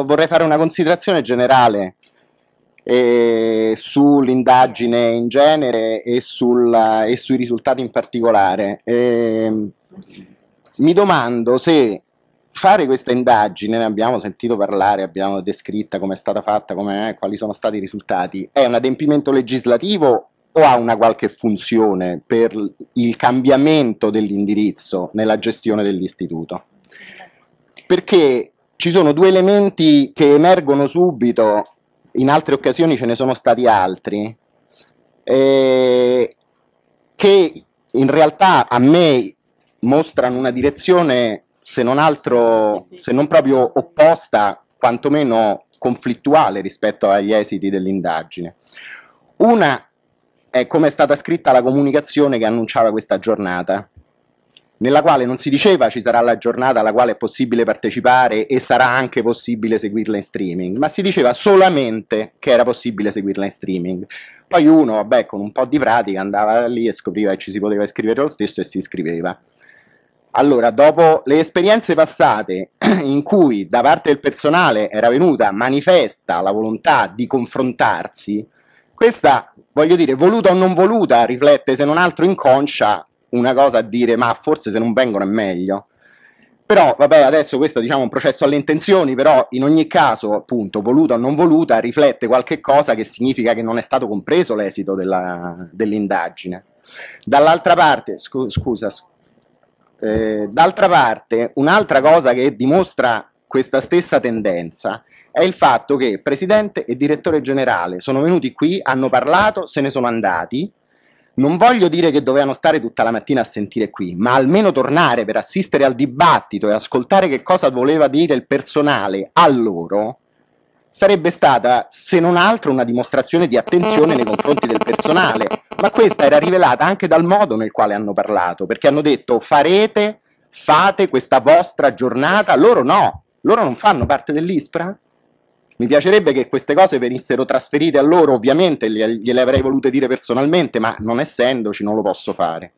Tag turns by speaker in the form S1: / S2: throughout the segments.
S1: vorrei fare una considerazione generale eh, sull'indagine in genere e, sulla, e, sui risultati in particolare. Eh, mi domando se fare questa indagine, ne abbiamo sentito parlare, abbiamo descritta come è stata fatta, è, quali sono stati i risultati, è un adempimento legislativo o ha una qualche funzione per il cambiamento dell'indirizzo nella gestione dell'istituto? Perché ci sono due elementi che emergono subito, in altre occasioni ce ne sono stati altri, eh, che in realtà a me mostrano una direzione se non altro, sì, sì. se non proprio opposta, quantomeno conflittuale rispetto agli esiti dell'indagine. Una è come è stata scritta la comunicazione che annunciava questa giornata, nella quale non si diceva ci sarà la giornata alla quale è possibile partecipare e sarà anche possibile seguirla in streaming, ma si diceva solamente che era possibile seguirla in streaming. Poi uno, vabbè, con un po' di pratica andava lì e scopriva che ci si poteva iscrivere lo stesso e si iscriveva. Allora, dopo le esperienze passate in cui da parte del personale era venuta manifesta la volontà di confrontarsi, questa, voglio dire, voluta o non voluta, riflette se non altro inconscia una cosa a dire ma forse se non vengono è meglio. Però, vabbè, adesso questo diciamo, è un processo alle intenzioni, però in ogni caso, appunto, voluta o non voluta, riflette qualche cosa che significa che non è stato compreso l'esito dell'indagine. Dall'altra parte, scu scusa, eh, d'altra parte, un'altra cosa che dimostra questa stessa tendenza è il fatto che presidente e direttore generale sono venuti qui, hanno parlato, se ne sono andati, non voglio dire che dovevano stare tutta la mattina a sentire qui, ma almeno tornare per assistere al dibattito e ascoltare che cosa voleva dire il personale a loro sarebbe stata, se non altro, una dimostrazione di attenzione nei confronti del personale, ma questa era rivelata anche dal modo nel quale hanno parlato, perché hanno detto farete, fate questa vostra giornata, loro no, loro non fanno parte dell'ISPRA, mi piacerebbe che queste cose venissero trasferite a loro, ovviamente gliele avrei volute dire personalmente, ma non essendoci non lo posso fare.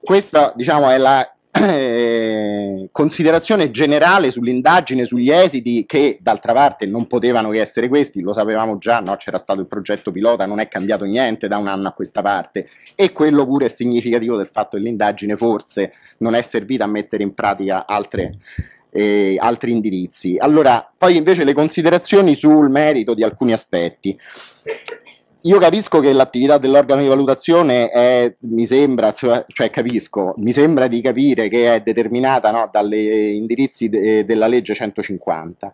S1: Questa, diciamo, è la eh, considerazione generale sull'indagine, sugli esiti, che d'altra parte non potevano che essere questi, lo sapevamo già, no? c'era stato il progetto pilota, non è cambiato niente da un anno a questa parte, e quello pure è significativo del fatto che l'indagine forse non è servita a mettere in pratica altre e altri indirizzi. Allora, poi invece le considerazioni sul merito di alcuni aspetti. Io capisco che l'attività dell'organo di valutazione è, mi sembra, cioè capisco, mi sembra di capire che è determinata no, dagli indirizzi de della legge 150,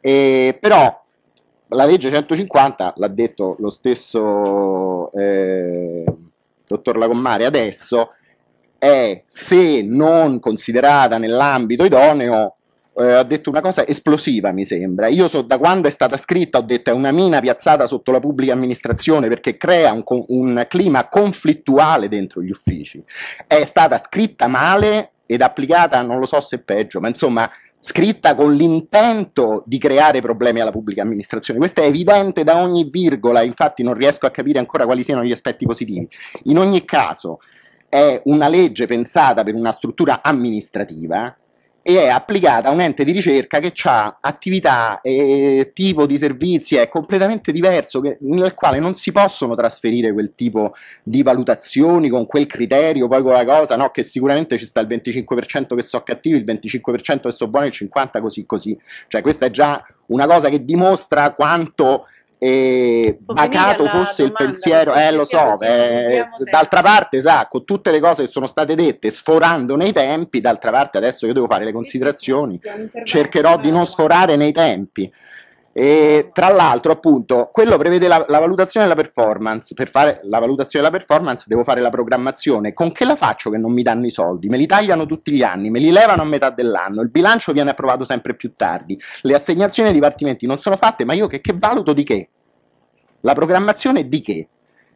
S1: e, però la legge 150, l'ha detto lo stesso eh, dottor Lagommare adesso, è, se non considerata nell'ambito idoneo, eh, ha detto una cosa esplosiva, mi sembra. Io so da quando è stata scritta, ho detto è una mina piazzata sotto la pubblica amministrazione perché crea un, un clima conflittuale dentro gli uffici. È stata scritta male ed applicata, non lo so se peggio, ma insomma scritta con l'intento di creare problemi alla pubblica amministrazione. Questo è evidente da ogni virgola, infatti non riesco a capire ancora quali siano gli aspetti positivi. In ogni caso, è una legge pensata per una struttura amministrativa e è applicata a un ente di ricerca che ha attività e tipo di servizi è completamente diverso, che, nel quale non si possono trasferire quel tipo di valutazioni con quel criterio, poi con la cosa, no, che sicuramente ci sta il 25% che so cattivi, il 25% che so buoni, il 50% così così. Cioè questa è già una cosa che dimostra quanto e bacato fosse il pensiero, eh lo so, eh, d'altra parte sa, con tutte le cose che sono state dette, sforando nei tempi, d'altra parte adesso io devo fare le considerazioni, cercherò di non sforare nei tempi. E, tra l'altro, appunto, quello prevede la, la, valutazione della performance. Per fare la valutazione della performance devo fare la programmazione. Con che la faccio che non mi danno i soldi? Me li tagliano tutti gli anni, me li levano a metà dell'anno, il bilancio viene approvato sempre più tardi, le assegnazioni ai dipartimenti non sono fatte, ma io che, che valuto di che? La programmazione di che?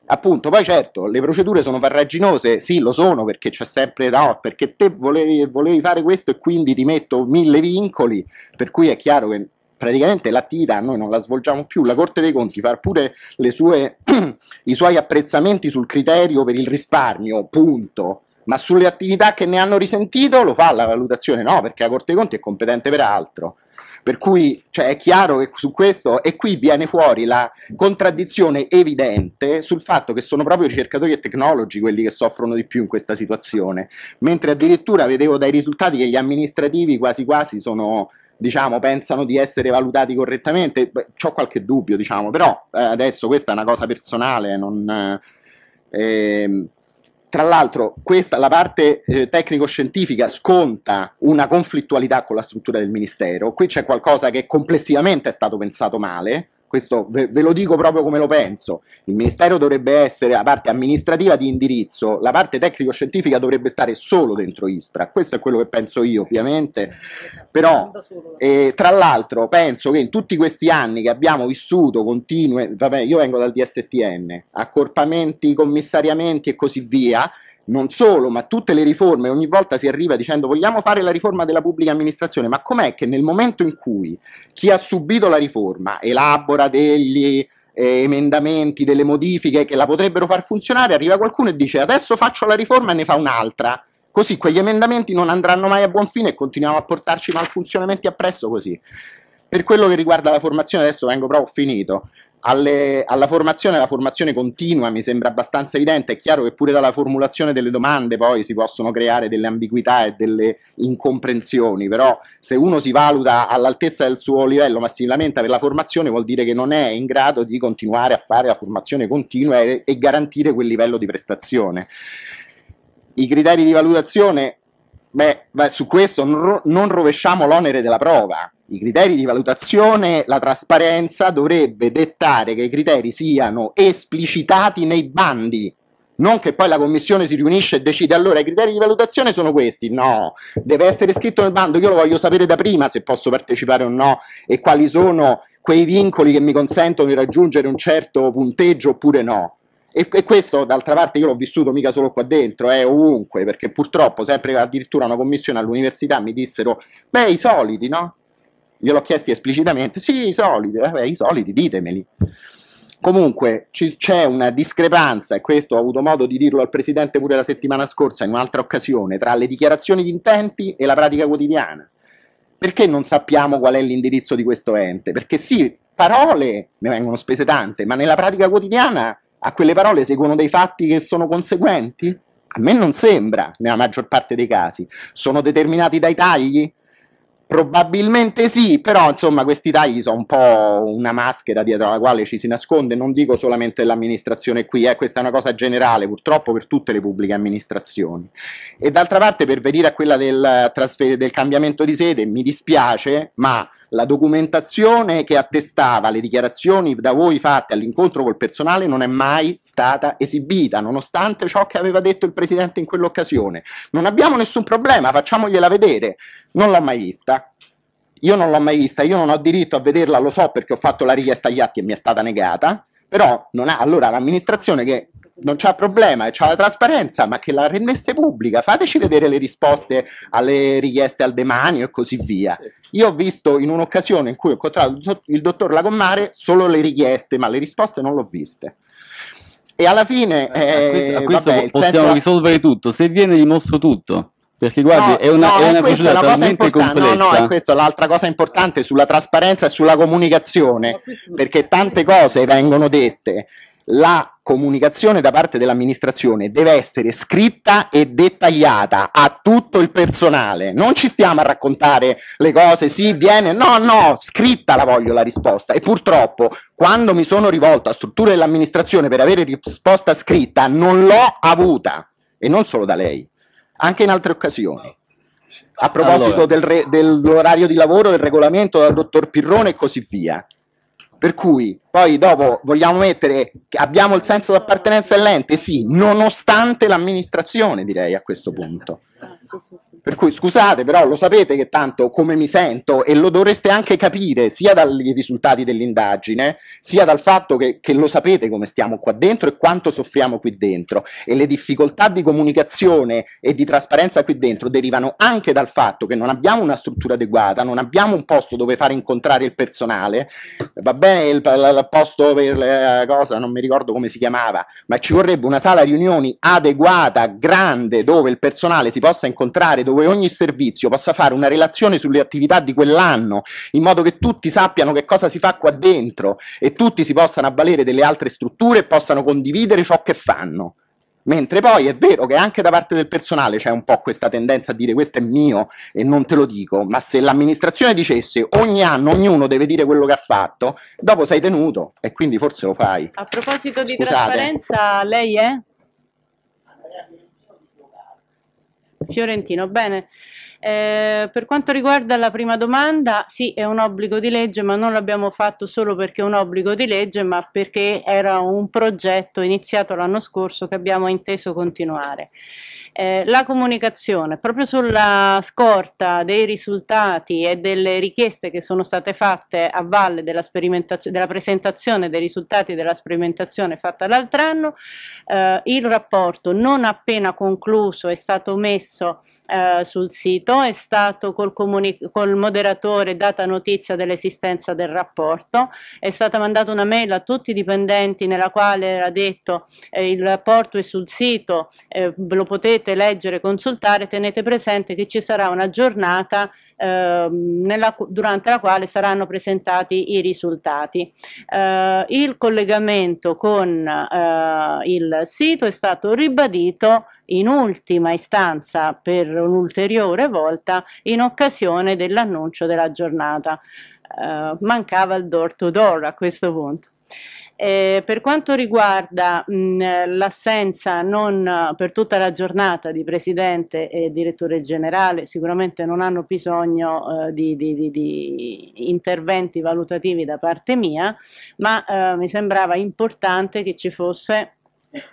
S1: appunto poi certo le procedure sono farraginose sì lo sono perché c'è sempre no perché te volevi, volevi, fare questo e quindi ti metto mille vincoli per cui è chiaro che praticamente l'attività noi non la svolgiamo più, la Corte dei Conti fa pure sue, i suoi apprezzamenti sul criterio per il risparmio, punto, ma sulle attività che ne hanno risentito lo fa la valutazione, no, perché la Corte dei Conti è competente per altro. Per cui cioè, è chiaro che su questo, e qui viene fuori la contraddizione evidente sul fatto che sono proprio i ricercatori e tecnologi quelli che soffrono di più in questa situazione, mentre addirittura vedevo dai risultati che gli amministrativi quasi quasi sono diciamo, pensano di essere valutati correttamente. Ho qualche dubbio, diciamo, però eh, adesso questa è una cosa personale. Non, eh, ehm, tra l'altro, questa, la parte eh, tecnico-scientifica sconta una conflittualità con la struttura del ministero. Qui c'è qualcosa che complessivamente è stato pensato male questo ve, ve, lo dico proprio come lo penso, il Ministero dovrebbe essere la parte amministrativa di indirizzo, la parte tecnico-scientifica dovrebbe stare solo dentro ISPRA, questo è quello che penso io ovviamente, però eh, tra l'altro penso che in tutti questi anni che abbiamo vissuto continue, vabbè io vengo dal DSTN, accorpamenti, commissariamenti e così via, non solo, ma tutte le riforme, ogni volta si arriva dicendo vogliamo fare la riforma della pubblica amministrazione, ma com'è che nel momento in cui chi ha subito la riforma elabora degli eh, emendamenti, delle modifiche che la potrebbero far funzionare, arriva qualcuno e dice adesso faccio la riforma e ne fa un'altra, così quegli emendamenti non andranno mai a buon fine e continuiamo a portarci malfunzionamenti appresso così. Per quello che riguarda la formazione, adesso vengo proprio finito, alle, alla formazione, la formazione continua mi sembra abbastanza evidente, è chiaro che pure dalla formulazione delle domande poi si possono creare delle ambiguità e delle incomprensioni, però se uno si valuta all'altezza del suo livello ma si lamenta per la formazione vuol dire che non è in grado di continuare a fare la formazione continua e, e garantire quel livello di prestazione. I criteri di valutazione Beh, beh, su questo non, non rovesciamo l'onere della prova. I criteri di valutazione, la trasparenza dovrebbe dettare che i criteri siano esplicitati nei bandi. Non che poi la commissione si riunisce e decide allora i criteri di valutazione sono questi. No, deve essere scritto nel bando. Io lo voglio sapere da prima se posso partecipare o no e quali sono quei vincoli che mi consentono di raggiungere un certo punteggio oppure no. E, e, questo, d'altra parte, io l'ho vissuto mica solo qua dentro, è eh, ovunque, perché purtroppo sempre addirittura una commissione all'università mi dissero, beh, i soliti, no? Gliel'ho chiesto esplicitamente, sì, i soliti, vabbè, eh, i soliti, ditemeli. Comunque c'è una discrepanza, e questo ho avuto modo di dirlo al Presidente pure la settimana scorsa in un'altra occasione, tra le dichiarazioni di intenti e la pratica quotidiana. Perché non sappiamo qual è l'indirizzo di questo ente? Perché sì, parole ne vengono spese tante, ma nella pratica quotidiana a quelle parole seguono dei fatti che sono conseguenti? A me non sembra, nella maggior parte dei casi. Sono determinati dai tagli? Probabilmente sì, però insomma questi tagli sono un po' una maschera dietro la quale ci si nasconde, non dico solamente l'amministrazione qui, eh, questa è una cosa generale purtroppo per tutte le pubbliche amministrazioni. E d'altra parte per venire a quella del, eh, del cambiamento di sede, mi dispiace, ma la documentazione che attestava le dichiarazioni da voi fatte all'incontro col personale non è mai stata esibita, nonostante ciò che aveva detto il Presidente in quell'occasione. Non abbiamo nessun problema, facciamogliela vedere. Non l'ho mai vista. Io non l'ho mai vista, io non ho diritto a vederla, lo so perché ho fatto la richiesta agli atti e mi è stata negata, però non ha, allora l'amministrazione che non c'è problema, c'è la trasparenza, ma che la rendesse pubblica, fateci vedere le risposte alle richieste al demanio e così via. Io ho visto in un'occasione in cui ho incontrato il dottor Lagommare solo le richieste, ma le risposte non le ho viste. E alla fine... Eh, a eh, questo, a questo vabbè, possiamo senso...
S2: risolvere tutto, se viene gli mostro tutto. Perché guardi, no, è una, no, è una procedura è talmente complessa. No, no, è questa
S1: l'altra cosa importante sulla trasparenza e sulla comunicazione, perché tante cose vengono dette la comunicazione da parte dell'amministrazione deve essere scritta e dettagliata a tutto il personale. Non ci stiamo a raccontare le cose, sì, viene, no, no, scritta la voglio la risposta. E purtroppo quando mi sono rivolto a strutture dell'amministrazione per avere risposta scritta non l'ho avuta, e non solo da lei, anche in altre occasioni. A proposito allora. del re, dell'orario di lavoro, del regolamento dal dottor Pirrone e così via. Per cui poi dopo vogliamo mettere che abbiamo il senso d'appartenenza all'ente? Sì, nonostante l'amministrazione direi a questo punto. Per cui scusate, però lo sapete che tanto come mi sento e lo dovreste anche capire sia dai risultati dell'indagine, sia dal fatto che, che lo sapete come stiamo qua dentro e quanto soffriamo qui dentro. E le difficoltà di comunicazione e di trasparenza qui dentro derivano anche dal fatto che non abbiamo una struttura adeguata, non abbiamo un posto dove fare incontrare il personale. Va bene il, il, il posto per la cosa, non mi ricordo come si chiamava, ma ci vorrebbe una sala riunioni adeguata, grande, dove il personale si possa incontrare incontrare, dove ogni servizio possa fare una relazione sulle attività di quell'anno, in modo che tutti sappiano che cosa si fa qua dentro e tutti si possano avvalere delle altre strutture e possano condividere ciò che fanno. Mentre poi è vero che anche da parte del personale c'è un po' questa tendenza a dire questo è mio e non te lo dico, ma se l'amministrazione dicesse ogni anno ognuno deve dire quello che ha fatto, dopo sei tenuto e quindi forse lo fai.
S3: A proposito di Scusate. trasparenza, lei è? Fiorentino, bene. Eh, per quanto riguarda la prima domanda, sì, è un obbligo di legge, ma non l'abbiamo fatto solo perché è un obbligo di legge, ma perché era un progetto iniziato l'anno scorso che abbiamo inteso continuare eh, la comunicazione proprio sulla scorta dei risultati e delle richieste che sono state fatte a valle della, della presentazione dei risultati della sperimentazione fatta l'altro anno, eh, il rapporto non appena concluso è stato messo eh, sul sito, è stato col, col moderatore data notizia dell'esistenza del rapporto, è stata mandata una mail a tutti i dipendenti nella quale era detto eh, il rapporto è sul sito, eh, lo potete leggere, consultare, tenete presente che ci sarà una giornata Ehm, nella, durante la quale saranno presentati i risultati. Eh, il collegamento con eh, il sito è stato ribadito in ultima istanza per un'ulteriore volta in occasione dell'annuncio della giornata. Uh, mancava il door to door a questo punto. Eh, per quanto riguarda l'assenza non per tutta la giornata di presidente e direttore generale, sicuramente non hanno bisogno eh, di, di, di, interventi valutativi da parte mia, ma eh, mi sembrava importante che ci fosse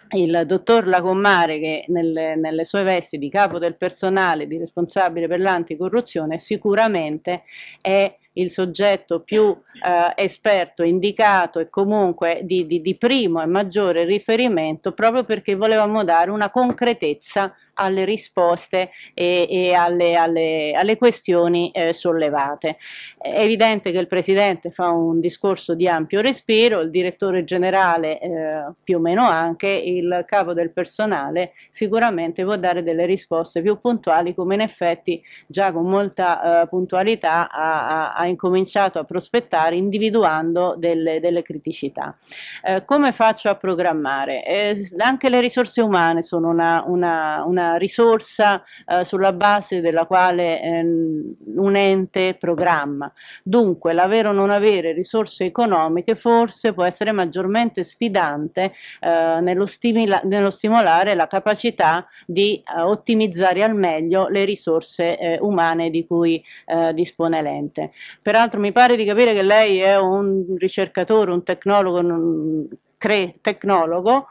S3: il dottor Lagommare che nelle, nelle, sue vesti di capo del personale, di responsabile per l'anticorruzione, sicuramente è il soggetto più eh, esperto, indicato e comunque di, di, di primo e maggiore riferimento proprio perché volevamo dare una concretezza alle risposte e, e alle, alle, alle, questioni eh, sollevate. È evidente che il Presidente fa un discorso di ampio respiro, il Direttore Generale eh, più o meno anche, il Capo del Personale sicuramente può dare delle risposte più puntuali come in effetti già con molta eh, puntualità ha, ha, incominciato a prospettare individuando delle, delle criticità. Eh, come faccio a programmare? Eh, anche le risorse umane sono una, una, una una risorsa eh, sulla base della quale ehm, un ente programma. Dunque l'avere o non avere risorse economiche forse può essere maggiormente sfidante eh, nello, nello, stimolare la capacità di eh, ottimizzare al meglio le risorse eh, umane di cui eh, dispone l'ente. Peraltro mi pare di capire che lei è un ricercatore, un tecnologo, un tecnologo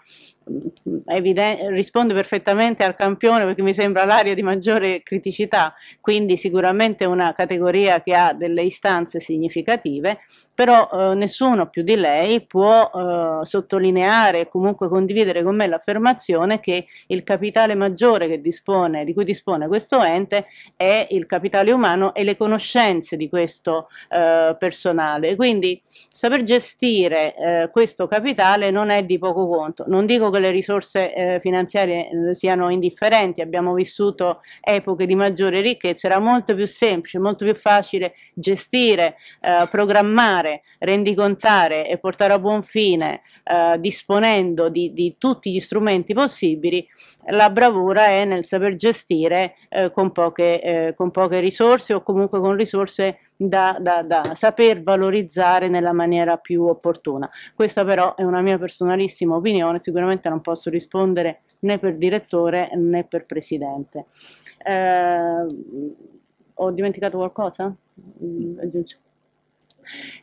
S3: risponde perfettamente al campione perché mi sembra l'area di maggiore criticità, quindi sicuramente una categoria che ha delle istanze significative, però eh, nessuno più di lei può eh, sottolineare e comunque condividere con me l'affermazione che il capitale maggiore dispone, di cui dispone questo ente è il capitale umano e le conoscenze di questo eh, personale, quindi saper gestire eh, questo capitale non è di poco conto, non dico che le risorse eh, finanziarie eh, siano indifferenti, abbiamo vissuto epoche di maggiore ricchezza, era molto più semplice, molto più facile gestire, eh, programmare, rendicontare e portare a buon fine eh, disponendo di, di, tutti gli strumenti possibili, la bravura è nel saper gestire eh, con, poche, eh, con, poche, risorse o comunque con risorse da, da, da saper valorizzare nella maniera più opportuna. Questa però è una mia personalissima opinione, sicuramente non posso rispondere né per direttore né per presidente. Eh, ho dimenticato qualcosa? Mm,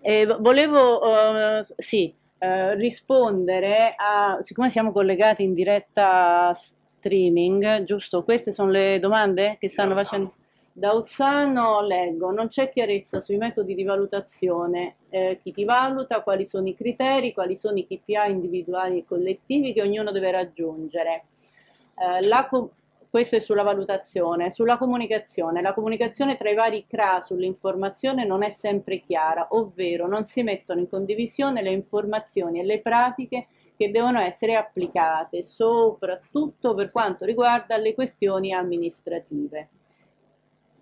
S3: eh, volevo, eh, sì, eh, rispondere a, siccome siamo collegati in diretta streaming, giusto? Queste sono le domande che stanno facendo. Da Uzzano leggo, non c'è chiarezza sui metodi di valutazione, eh, chi ti valuta, quali sono i criteri, quali sono i KPI individuali e collettivi che ognuno deve raggiungere. Eh, la, co- questo è sulla valutazione. Sulla comunicazione, la comunicazione tra i vari CRA sull'informazione non è sempre chiara, ovvero non si mettono in condivisione le informazioni e le pratiche che devono essere applicate, soprattutto per quanto riguarda le questioni amministrative.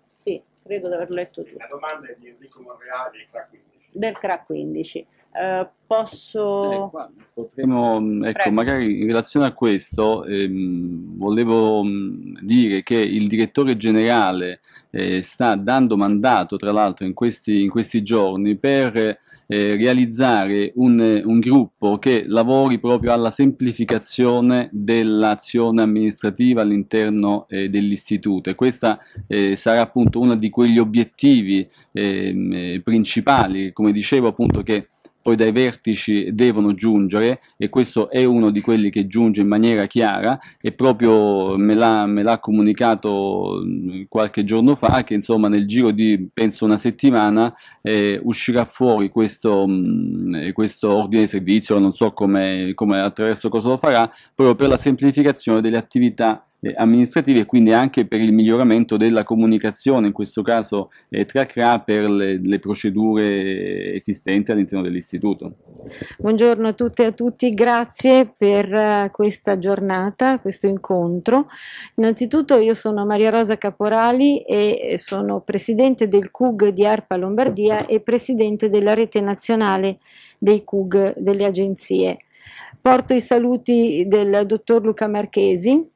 S3: Sì, credo di aver letto tutto.
S1: La domanda è di Enrico Monreali, CRA 15.
S3: Del CRA 15. Eh, posso... Eh, qua, potremo,
S2: mm, ecco, Prego. magari in relazione a questo ehm, volevo mh, mm, dire che il direttore generale eh, sta dando mandato, tra l'altro, in questi, in questi giorni per... Eh, realizzare un, eh, un, gruppo che lavori proprio alla semplificazione dell'azione amministrativa all'interno eh, dell'istituto e questa eh, sarà appunto uno di quegli obiettivi ehm, eh, principali, come dicevo appunto che poi dai vertici devono giungere e questo è uno di quelli che giunge in maniera chiara e proprio me l'ha comunicato mm, qualche giorno fa che insomma nel giro di penso una settimana eh, uscirà fuori questo, mh, mm, eh, questo, ordine di servizio, non so come, come attraverso cosa lo farà, proprio per la semplificazione delle attività eh, amministrativi e quindi anche per il miglioramento della comunicazione, in questo caso eh, tra CRA per le, le procedure esistenti all'interno dell'istituto.
S4: Buongiorno a tutte e a tutti, grazie per eh, questa giornata, questo incontro. Innanzitutto io sono Maria Rosa Caporali e eh, sono presidente del CUG di ARPA Lombardia e presidente della rete nazionale dei CUG delle agenzie. Porto i saluti del dottor Luca Marchesi,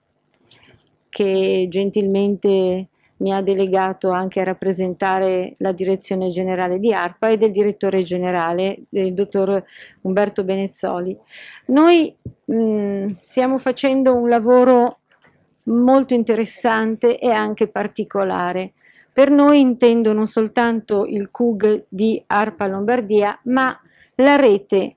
S4: che gentilmente mi ha delegato anche a rappresentare la direzione generale di ARPA e del direttore generale, il dottor Umberto Benezzoli. Noi mh, mm, stiamo facendo un lavoro molto interessante e anche particolare. Per noi intendo non soltanto il CUG di ARPA Lombardia, ma la rete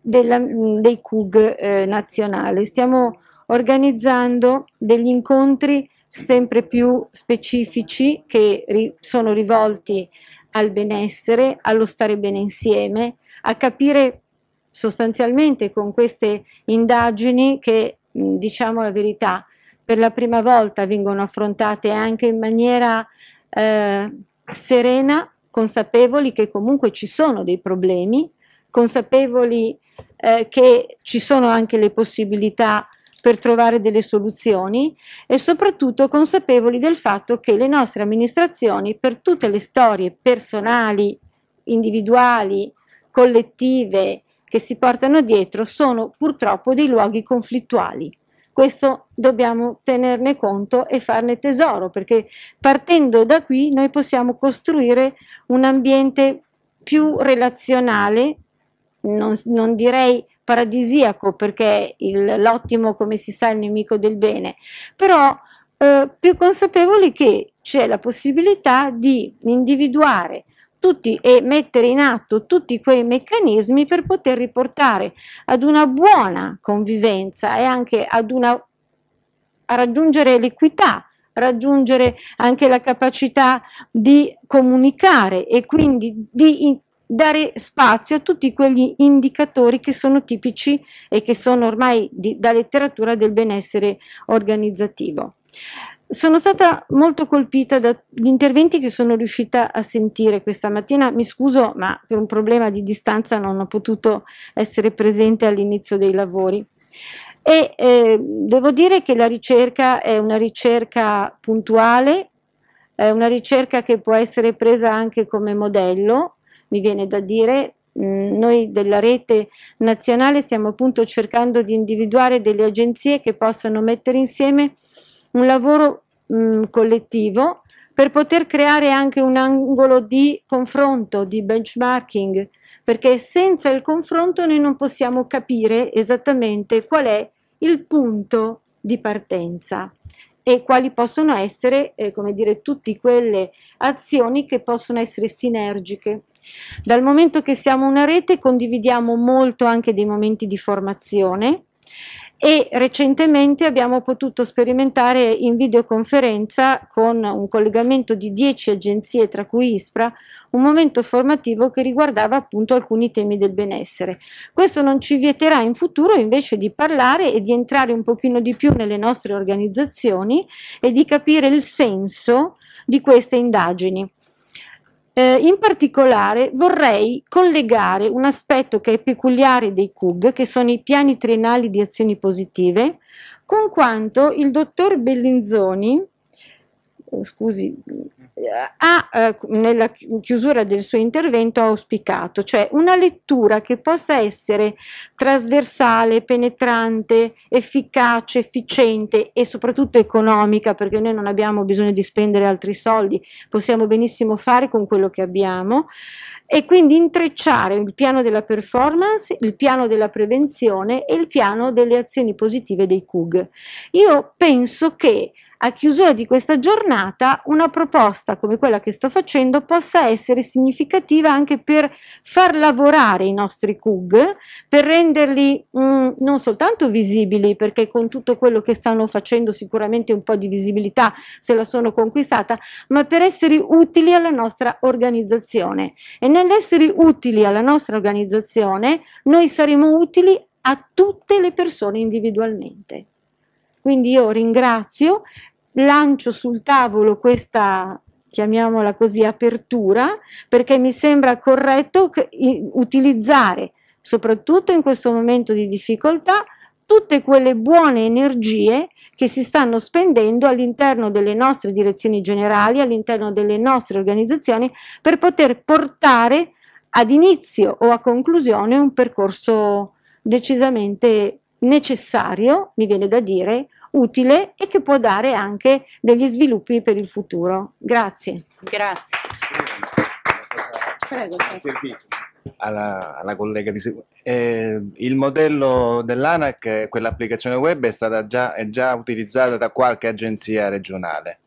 S4: della, mm, dei CUG eh, nazionale. Stiamo organizzando degli incontri sempre più specifici che ri sono rivolti al benessere, allo stare bene insieme, a capire sostanzialmente con queste indagini che, diciamo la verità, per la prima volta vengono affrontate anche in maniera eh, serena, consapevoli che comunque ci sono dei problemi, consapevoli eh, che ci sono anche le possibilità per trovare delle soluzioni e soprattutto consapevoli del fatto che le nostre amministrazioni per tutte le storie personali, individuali, collettive che si portano dietro sono purtroppo dei luoghi conflittuali. Questo dobbiamo tenerne conto e farne tesoro, perché partendo da qui noi possiamo costruire un ambiente più relazionale, non, non direi paradisiaco perché il, l'ottimo, come si sa, è il nemico del bene, però eh, più consapevoli che c'è la possibilità di individuare tutti e mettere in atto tutti quei meccanismi per poter riportare ad una buona convivenza e anche ad una a raggiungere l'equità, raggiungere anche la capacità di comunicare e quindi di dare spazio a tutti quegli indicatori che sono tipici e che sono ormai di, da letteratura del benessere organizzativo. Sono stata molto colpita dagli interventi che sono riuscita a sentire questa mattina. Mi scuso, ma per un problema di distanza non ho potuto essere presente all'inizio dei lavori. E eh, devo dire che la ricerca è una ricerca puntuale, è una ricerca che può essere presa anche come modello mi viene da dire, mm, noi della rete nazionale stiamo appunto cercando di individuare delle agenzie che possano mettere insieme un lavoro mh, mm, collettivo per poter creare anche un angolo di confronto, di benchmarking, perché senza il confronto noi non possiamo capire esattamente qual è il punto di partenza e quali possono essere, eh, come dire, tutte quelle azioni che possono essere sinergiche dal momento che siamo una rete condividiamo molto anche dei momenti di formazione e recentemente abbiamo potuto sperimentare in videoconferenza con un collegamento di 10 agenzie tra cui ISPRA un momento formativo che riguardava appunto alcuni temi del benessere. Questo non ci vieterà in futuro invece di parlare e di entrare un pochino di più nelle nostre organizzazioni e di capire il senso di queste indagini. Eh, in particolare vorrei collegare un aspetto che è peculiare dei CUG, che sono i piani triennali di azioni positive, con quanto il dottor Bellinzoni eh, scusi, ha eh, nella chiusura del suo intervento auspicato, cioè una lettura che possa essere trasversale, penetrante, efficace, efficiente e soprattutto economica, perché noi non abbiamo bisogno di spendere altri soldi, possiamo benissimo fare con quello che abbiamo e quindi intrecciare il piano della performance, il piano della prevenzione e il piano delle azioni positive dei CUG. Io penso che a chiusura di questa giornata una proposta come quella che sto facendo possa essere significativa anche per far lavorare i nostri CUG, per renderli mh, mm, non soltanto visibili, perché con tutto quello che stanno facendo sicuramente un po' di visibilità se la sono conquistata, ma per essere utili alla nostra organizzazione. E nell'essere utili alla nostra organizzazione noi saremo utili a tutte le persone individualmente. Quindi io ringrazio, lancio sul tavolo questa chiamiamola così apertura perché mi sembra corretto utilizzare soprattutto in questo momento di difficoltà tutte quelle buone energie che si stanno spendendo all'interno delle nostre direzioni generali, all'interno delle nostre organizzazioni, per poter portare ad inizio o a conclusione un percorso decisamente necessario, mi viene da dire, utile e che può dare anche degli sviluppi per il futuro. Grazie.
S3: Grazie. Prego,
S1: Alla, alla, collega di eh, il modello dell'ANAC, quell'applicazione web, è, già, è già utilizzata da qualche agenzia regionale